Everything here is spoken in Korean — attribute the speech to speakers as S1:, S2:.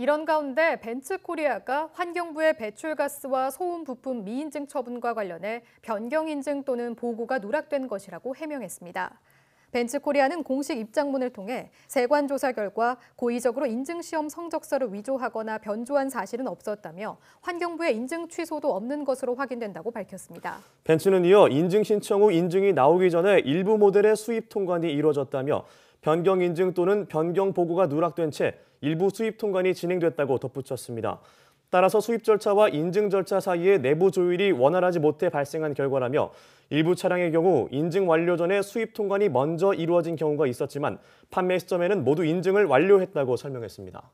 S1: 이런 가운데 벤츠코리아가 환경부의 배출가스와 소음 부품 미인증 처분과 관련해 변경 인증 또는 보고가 누락된 것이라고 해명했습니다. 벤츠코리아는 공식 입장문을 통해 세관 조사 결과 고의적으로 인증시험 성적서를 위조하거나 변조한 사실은 없었다며 환경부의 인증 취소도 없는 것으로 확인된다고 밝혔습니다.
S2: 벤츠는 이어 인증 신청 후 인증이 나오기 전에 일부 모델의 수입 통관이 이루어졌다며 변경 인증 또는 변경 보고가 누락된 채 일부 수입 통관이 진행됐다고 덧붙였습니다. 따라서 수입 절차와 인증 절차 사이의 내부 조율이 원활하지 못해 발생한 결과라며 일부 차량의 경우 인증 완료 전에 수입 통관이
S3: 먼저 이루어진 경우가 있었지만 판매 시점에는 모두 인증을 완료했다고 설명했습니다.